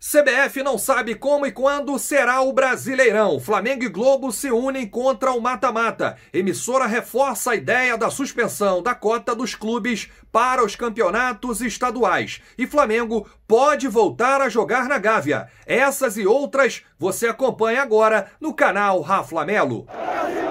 CBF não sabe como e quando será o Brasileirão. Flamengo e Globo se unem contra o mata-mata. Emissora reforça a ideia da suspensão da cota dos clubes para os campeonatos estaduais. E Flamengo pode voltar a jogar na Gávea. Essas e outras você acompanha agora no canal Raflamelo. Brasil!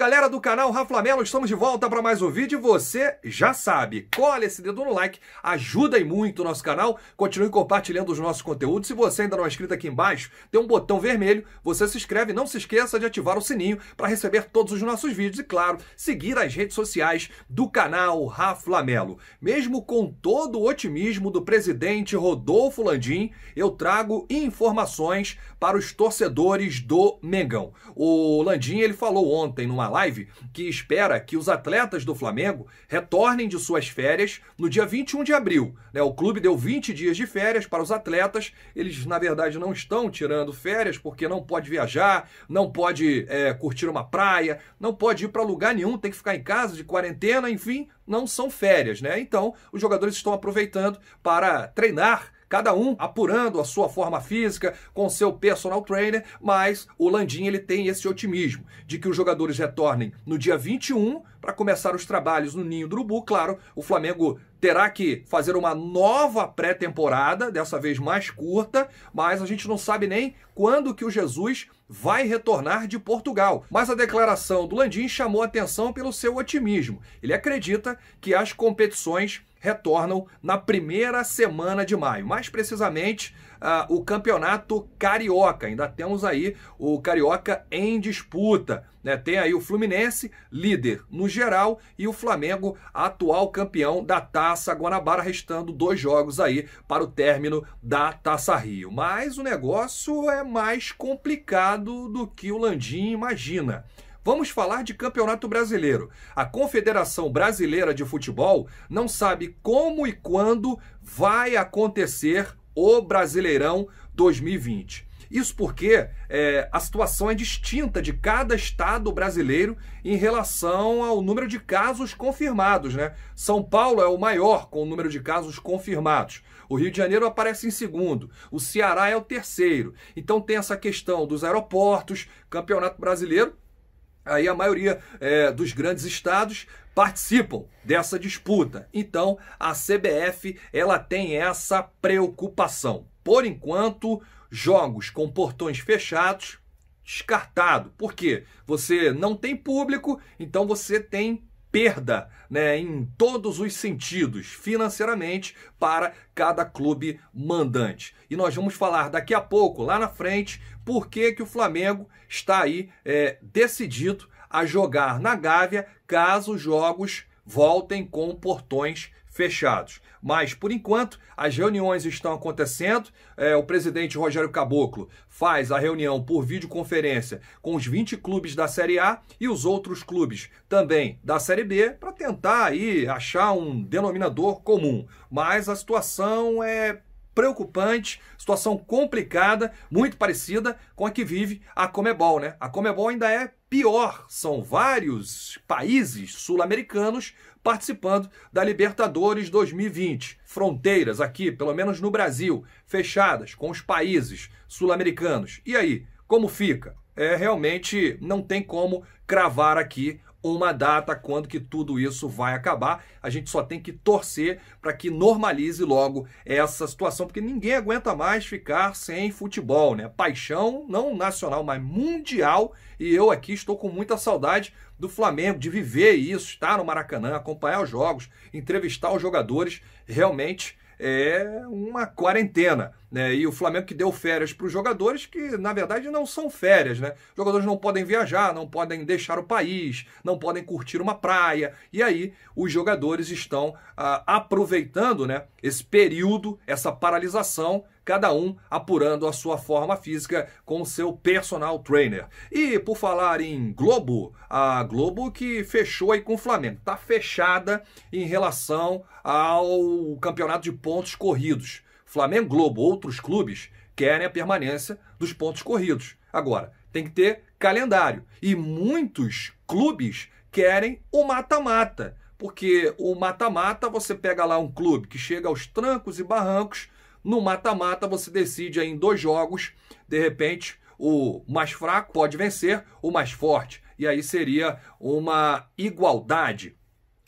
galera do canal Rafa Mello, estamos de volta para mais um vídeo e você já sabe, colhe esse dedo no like, ajuda e muito o nosso canal, continue compartilhando os nossos conteúdos. Se você ainda não é inscrito aqui embaixo, tem um botão vermelho, você se inscreve, não se esqueça de ativar o sininho para receber todos os nossos vídeos e, claro, seguir as redes sociais do canal Rafa Mello. Mesmo com todo o otimismo do presidente Rodolfo Landim, eu trago informações para os torcedores do Mengão. O Landim, ele falou ontem numa live que espera que os atletas do Flamengo retornem de suas férias no dia 21 de abril. Né? O clube deu 20 dias de férias para os atletas. Eles, na verdade, não estão tirando férias porque não pode viajar, não pode é, curtir uma praia, não pode ir para lugar nenhum, tem que ficar em casa de quarentena, enfim, não são férias, né? Então, os jogadores estão aproveitando para treinar cada um apurando a sua forma física com seu personal trainer, mas o Landim ele tem esse otimismo de que os jogadores retornem no dia 21 para começar os trabalhos no Ninho do Urubu. Claro, o Flamengo terá que fazer uma nova pré-temporada, dessa vez mais curta, mas a gente não sabe nem quando que o Jesus vai retornar de Portugal. Mas a declaração do Landim chamou atenção pelo seu otimismo. Ele acredita que as competições retornam na primeira semana de maio, mais precisamente uh, o campeonato carioca. Ainda temos aí o carioca em disputa. Né? Tem aí o Fluminense, líder no geral, e o Flamengo, atual campeão da Taça Guanabara, restando dois jogos aí para o término da Taça Rio. Mas o negócio é mais complicado do que o Landim imagina. Vamos falar de Campeonato Brasileiro. A Confederação Brasileira de Futebol não sabe como e quando vai acontecer o Brasileirão 2020. Isso porque é, a situação é distinta de cada estado brasileiro em relação ao número de casos confirmados, né? São Paulo é o maior com o número de casos confirmados. O Rio de Janeiro aparece em segundo, o Ceará é o terceiro. Então tem essa questão dos aeroportos, Campeonato Brasileiro, aí a maioria é, dos grandes estados participam dessa disputa. Então, a CBF, ela tem essa preocupação. Por enquanto, jogos com portões fechados descartado. Por quê? Você não tem público, então você tem perda né, em todos os sentidos, financeiramente, para cada clube mandante. E nós vamos falar daqui a pouco, lá na frente, por que, que o Flamengo está aí é, decidido a jogar na Gávea caso os jogos voltem com portões fechados. Mas, por enquanto, as reuniões estão acontecendo. É, o presidente Rogério Caboclo faz a reunião por videoconferência com os 20 clubes da Série A e os outros clubes também da Série B para tentar aí achar um denominador comum. Mas a situação é preocupante, situação complicada, muito parecida com a que vive a Comebol, né? A Comebol ainda é pior, são vários países sul-americanos participando da Libertadores 2020. Fronteiras aqui, pelo menos no Brasil, fechadas com os países sul-americanos. E aí, como fica? É realmente não tem como cravar aqui uma data quando que tudo isso vai acabar. A gente só tem que torcer para que normalize logo essa situação, porque ninguém aguenta mais ficar sem futebol, né? Paixão não nacional, mas mundial, e eu aqui estou com muita saudade do Flamengo, de viver isso, estar no Maracanã, acompanhar os jogos, entrevistar os jogadores, realmente é uma quarentena né? E o Flamengo que deu férias para os jogadores que, na verdade, não são férias, né? Os jogadores não podem viajar, não podem deixar o país, não podem curtir uma praia. E aí os jogadores estão ah, aproveitando, né, esse período, essa paralisação cada um apurando a sua forma física com o seu personal trainer. E por falar em Globo, a Globo que fechou aí com o Flamengo, está fechada em relação ao campeonato de pontos corridos. Flamengo Globo, outros clubes querem a permanência dos pontos corridos. Agora, tem que ter calendário. E muitos clubes querem o mata-mata, porque o mata-mata você pega lá um clube que chega aos trancos e barrancos, no mata-mata você decide aí em dois jogos, de repente o mais fraco pode vencer o mais forte, e aí seria uma igualdade.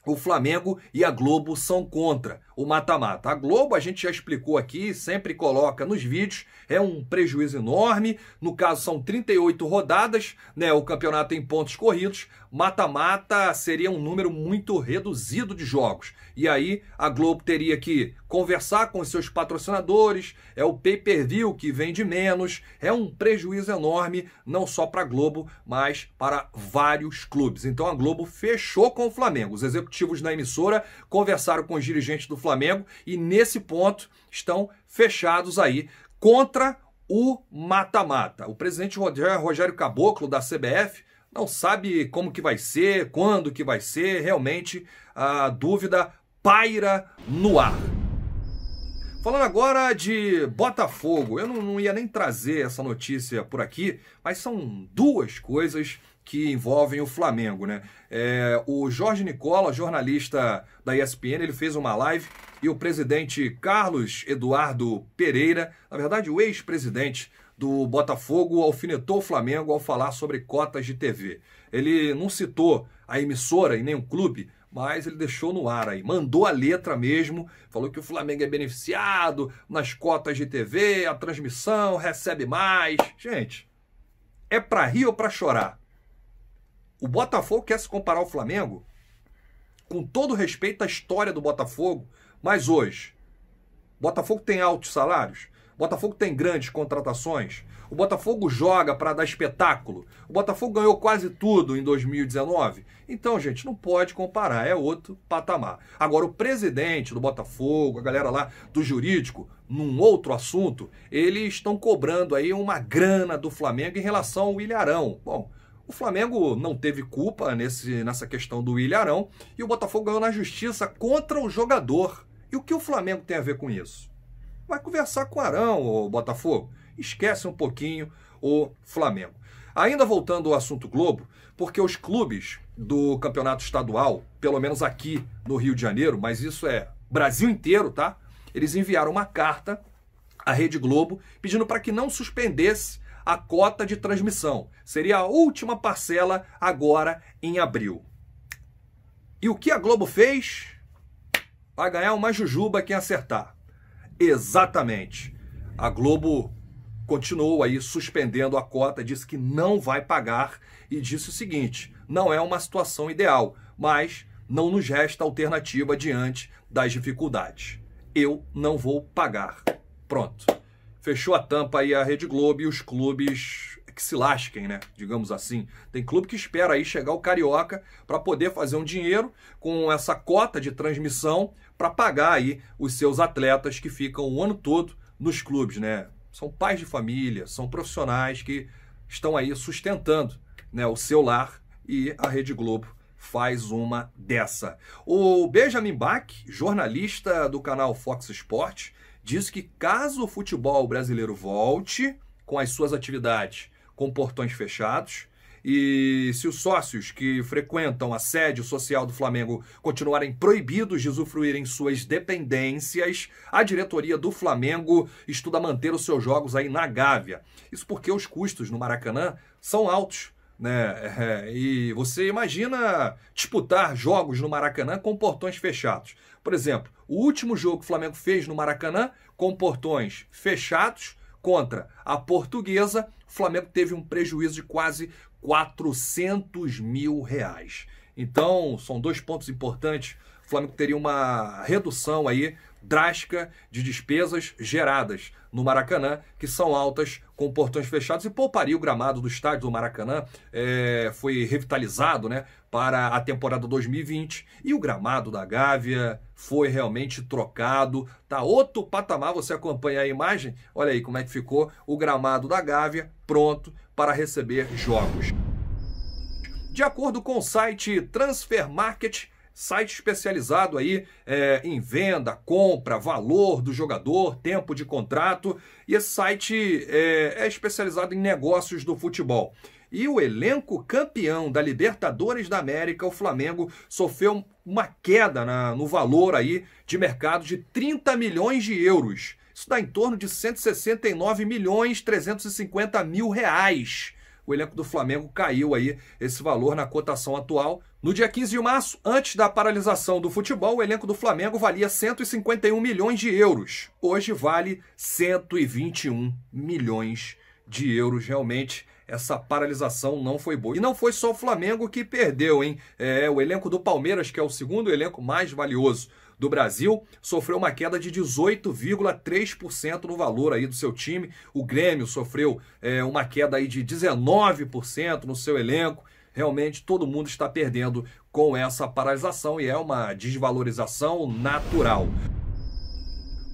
O Flamengo e a Globo são contra o mata-mata. A Globo, a gente já explicou aqui, sempre coloca nos vídeos, é um prejuízo enorme. No caso, são 38 rodadas, né? O campeonato em pontos corridos. Mata-mata seria um número muito reduzido de jogos. E aí a Globo teria que conversar com seus patrocinadores, é o pay-per-view que vende menos, é um prejuízo enorme, não só para a Globo, mas para vários clubes. Então a Globo fechou com o Flamengo. Os executivos da emissora conversaram com os dirigentes do Flamengo e nesse ponto estão fechados aí contra o mata-mata. O presidente Rogério Caboclo da CBF não sabe como que vai ser, quando que vai ser, realmente a dúvida paira no ar. Falando agora de Botafogo, eu não, não ia nem trazer essa notícia por aqui, mas são duas coisas que envolvem o Flamengo, né? É, o Jorge Nicola, jornalista da ESPN, ele fez uma live e o presidente Carlos Eduardo Pereira, na verdade o ex-presidente do Botafogo, alfinetou o Flamengo ao falar sobre cotas de TV. Ele não citou a emissora e nem o clube, mas ele deixou no ar aí, mandou a letra mesmo, falou que o Flamengo é beneficiado nas cotas de TV, a transmissão recebe mais. Gente, é para rir ou para chorar? O Botafogo quer se comparar ao Flamengo com todo respeito à história do Botafogo, mas hoje. Botafogo tem altos salários? Botafogo tem grandes contratações? O Botafogo joga para dar espetáculo? O Botafogo ganhou quase tudo em 2019? Então, gente, não pode comparar, é outro patamar. Agora, o presidente do Botafogo, a galera lá do jurídico, num outro assunto, eles estão cobrando aí uma grana do Flamengo em relação ao Ilharão. Bom, o Flamengo não teve culpa nesse, nessa questão do Arão e o Botafogo ganhou na justiça contra o jogador. E o que o Flamengo tem a ver com isso? Vai conversar com o Arão, o Botafogo. Esquece um pouquinho o Flamengo. Ainda voltando ao assunto Globo, porque os clubes do campeonato estadual, pelo menos aqui no Rio de Janeiro, mas isso é Brasil inteiro, tá? Eles enviaram uma carta à Rede Globo pedindo para que não suspendesse a cota de transmissão. Seria a última parcela agora em abril. E o que a Globo fez? Vai ganhar uma jujuba quem acertar. Exatamente. A Globo continuou aí suspendendo a cota, disse que não vai pagar e disse o seguinte: não é uma situação ideal, mas não nos resta alternativa diante das dificuldades. Eu não vou pagar. Pronto fechou a tampa aí a Rede Globo e os clubes que se lasquem, né? Digamos assim. Tem clube que espera aí chegar o carioca para poder fazer um dinheiro com essa cota de transmissão para pagar aí os seus atletas que ficam o ano todo nos clubes, né? São pais de família, são profissionais que estão aí sustentando, né, o seu lar e a Rede Globo faz uma dessa. O Benjamin Bach, jornalista do canal Fox Sports, diz que caso o futebol brasileiro volte com as suas atividades com portões fechados, e se os sócios que frequentam a sede social do Flamengo continuarem proibidos de usufruírem suas dependências, a diretoria do Flamengo estuda manter os seus jogos aí na Gávea. Isso porque os custos no Maracanã são altos né? É, e você imagina disputar jogos no Maracanã com portões fechados. Por exemplo, o último jogo que o Flamengo fez no Maracanã com portões fechados contra a Portuguesa, o Flamengo teve um prejuízo de quase 400 mil reais. Então, são dois pontos importantes. O Flamengo teria uma redução aí drástica de despesas geradas no Maracanã, que são altas com portões fechados e pouparia o gramado do estádio do Maracanã, é, foi revitalizado né, para a temporada 2020 e o gramado da Gávea foi realmente trocado, tá outro patamar, você acompanha a imagem, olha aí como é que ficou o gramado da Gávea pronto para receber jogos. De acordo com o site Transfer Market, site especializado aí é, em venda, compra, valor do jogador, tempo de contrato. E esse site é, é especializado em negócios do futebol. E o elenco campeão da Libertadores da América, o Flamengo, sofreu uma queda na, no valor aí de mercado de 30 milhões de euros. Isso dá em torno de 169 milhões 350 mil reais o elenco do Flamengo caiu aí esse valor na cotação atual. No dia 15 de março, antes da paralisação do futebol, o elenco do Flamengo valia 151 milhões de euros. Hoje vale 121 milhões de euros, realmente essa paralisação não foi boa. E não foi só o Flamengo que perdeu, hein? É, o elenco do Palmeiras, que é o segundo elenco mais valioso do Brasil, sofreu uma queda de 18,3% no valor aí do seu time. O Grêmio sofreu é, uma queda aí de 19% no seu elenco. Realmente todo mundo está perdendo com essa paralisação e é uma desvalorização natural.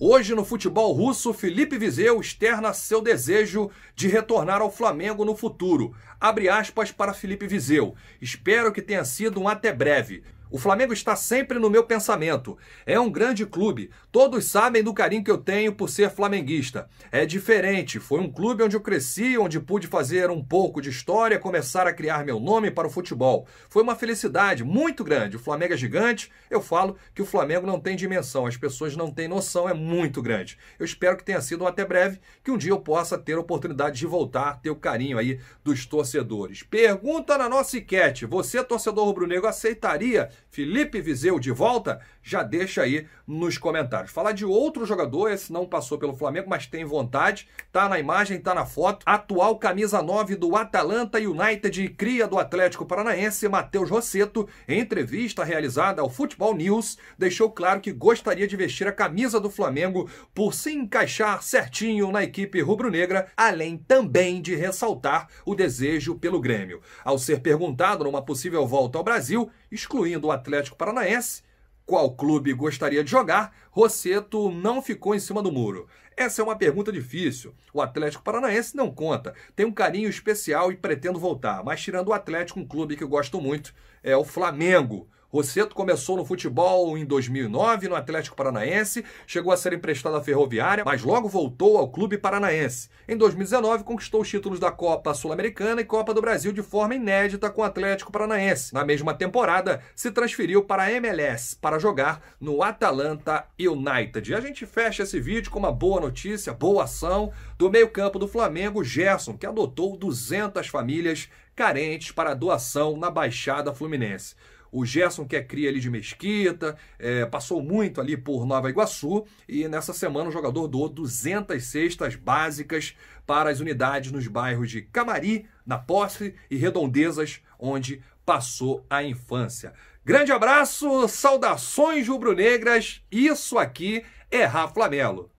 Hoje no futebol russo, Felipe Vizeu externa seu desejo de retornar ao Flamengo no futuro. Abre aspas para Felipe Vizeu. Espero que tenha sido um até breve. O Flamengo está sempre no meu pensamento. É um grande clube. Todos sabem do carinho que eu tenho por ser flamenguista. É diferente. Foi um clube onde eu cresci, onde pude fazer um pouco de história, começar a criar meu nome para o futebol. Foi uma felicidade muito grande. O Flamengo é gigante. Eu falo que o Flamengo não tem dimensão. As pessoas não têm noção. É muito grande. Eu espero que tenha sido um até breve, que um dia eu possa ter a oportunidade de voltar, ter o carinho aí dos torcedores. Pergunta na nossa enquete: você, torcedor rubro-negro, aceitaria? Felipe Viseu de volta? Já deixa aí nos comentários. Falar de outro jogador, esse não passou pelo Flamengo, mas tem vontade, tá na imagem, tá na foto. Atual camisa 9 do Atalanta United e cria do Atlético Paranaense, Matheus Rosseto, em entrevista realizada ao Futebol News, deixou claro que gostaria de vestir a camisa do Flamengo por se encaixar certinho na equipe rubro-negra, além também de ressaltar o desejo pelo Grêmio. Ao ser perguntado numa possível volta ao Brasil, excluindo do Atlético Paranaense, qual clube gostaria de jogar, Rosseto não ficou em cima do muro? Essa é uma pergunta difícil. O Atlético Paranaense não conta. Tem um carinho especial e pretendo voltar. Mas tirando o Atlético, um clube que eu gosto muito é o Flamengo. Rosseto começou no futebol em 2009 no Atlético Paranaense, chegou a ser emprestado à Ferroviária, mas logo voltou ao clube paranaense. Em 2019 conquistou os títulos da Copa Sul-Americana e Copa do Brasil de forma inédita com o Atlético Paranaense. Na mesma temporada, se transferiu para a MLS para jogar no Atalanta United. E a gente fecha esse vídeo com uma boa notícia, boa ação do meio-campo do Flamengo, Gerson, que adotou 200 famílias carentes para doação na Baixada Fluminense o Gerson, que é cria ali de Mesquita, é, passou muito ali por Nova Iguaçu e nessa semana o jogador doou 200 cestas básicas para as unidades nos bairros de Camari, na Posse e Redondezas, onde passou a infância. Grande abraço, saudações rubro-negras, isso aqui é Rafa Melo.